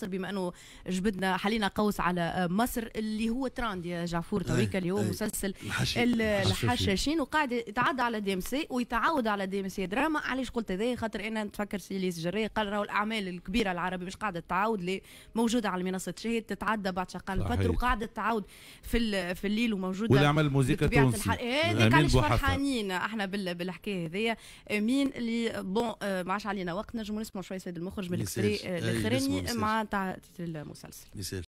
مصر بما انه جبدنا حلينا قوس على آه، مصر اللي هو تراند يا جعفور تويكا إيه، اللي هو إيه، مسلسل الحشاشين وقاعد يتعدى على دي ام سي ويتعود على دي ام سي دراما علاش قلت هذا خاطر انا نتفكر سيليس جريه قال راهو الاعمال الكبيره العربيه مش قاعده تعاود اللي موجوده على منصه شاهد تتعدى بعد شقال فتره وقاعده تعاود في في الليل وموجوده والعمل الموسيقى التونسي هذيك علاش فرحانين احنا بالحكايه هذيا امين اللي بون آه، ما عادش علينا وقت نجموا نسمعوا شويه سيد المخرج من الاخرين آه، الاخراني مع تاع المسلسل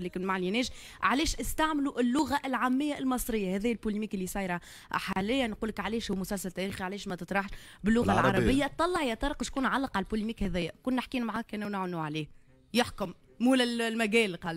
لكن ما عليناش علاش استعملوا اللغه العاميه المصريه هذه البوليميك اللي صايره حاليا نقول لك علاش هو مسلسل تاريخي علاش ما تطرحش باللغه العربيه, العربية. طلع يا طارق شكون علق على البوليميك هذايا كنا حكينا معاك انا ونعاونوا عليه يحكم مولى المجال قال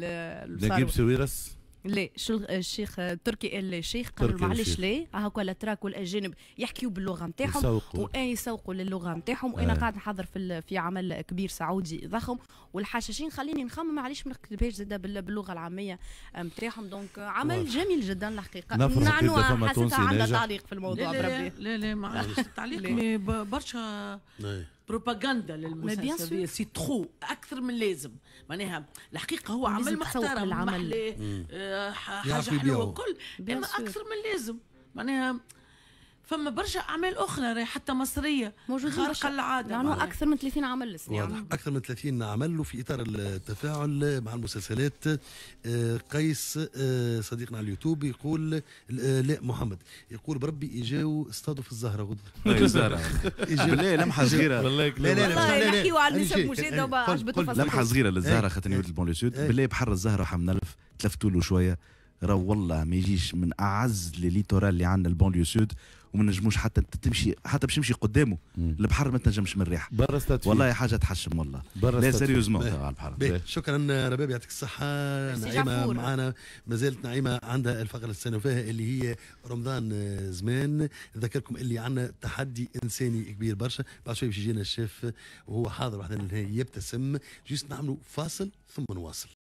نجيب سويرس آه، آه، آه، لا الشيخ التركي الا قال قالوا معلش لا هاكا الاتراك والاجانب يحكيوا باللغه نتاعهم وان يسوقوا للغه نتاعهم وانا قاعد نحضر في في عمل كبير سعودي ضخم والحشاشين خليني نخمم معليش ما نكتبهاش زاده باللغه العاميه نتاعهم دونك عمل جميل جدا الحقيقه نعنوا حسيتها عندها تعليق في الموضوع بربي لا لا, لا ما عنديش تعليق برشا بروباغندا للمسلسل سي ترو اكثر من لازم معناها الحقيقه هو عمل محترم العمل محلي آه، حاجه حلوه الكل اما اكثر من لازم معناها فما برشا اعمال اخرى راهي حتى مصريه موجودين خارقه العاده يعني اكثر من 30 عمل واضح يعني. اكثر من 30 عمل في اطار التفاعل مع المسلسلات آه، قيس آه، صديقنا على اليوتيوب يقول آه، لا محمد يقول بربي اجاو اصطادوا في الزهره غدوه الزهره لا لمحه صغيره لا لا نحكيو على النساء مجاده عجبتو لمحه صغيره للزهره إيه. خاطر ولد البون سود بالله بحر الزهره حمد نلف تلفتوا له شويه راه والله ما يجيش من اعز لليتورال اللي عندنا البونليو سود وما نجموش حتى تمشي حتى باش نمشي قدامه البحر ما تنجمش من الريح والله حاجه تحشم والله لا سيريوزمون آه، على البحر بيه. شكرا رباب يعطيك الصحه نعيمه معنا ما زالت نعيمه عندها الفقره فيها اللي هي رمضان آه، زمان نذكركم اللي عندنا تحدي انساني كبير برشا بعد شويه باش يجينا الشيف وهو حاضر وحدنا يبتسم جيست نعملوا فاصل ثم نواصل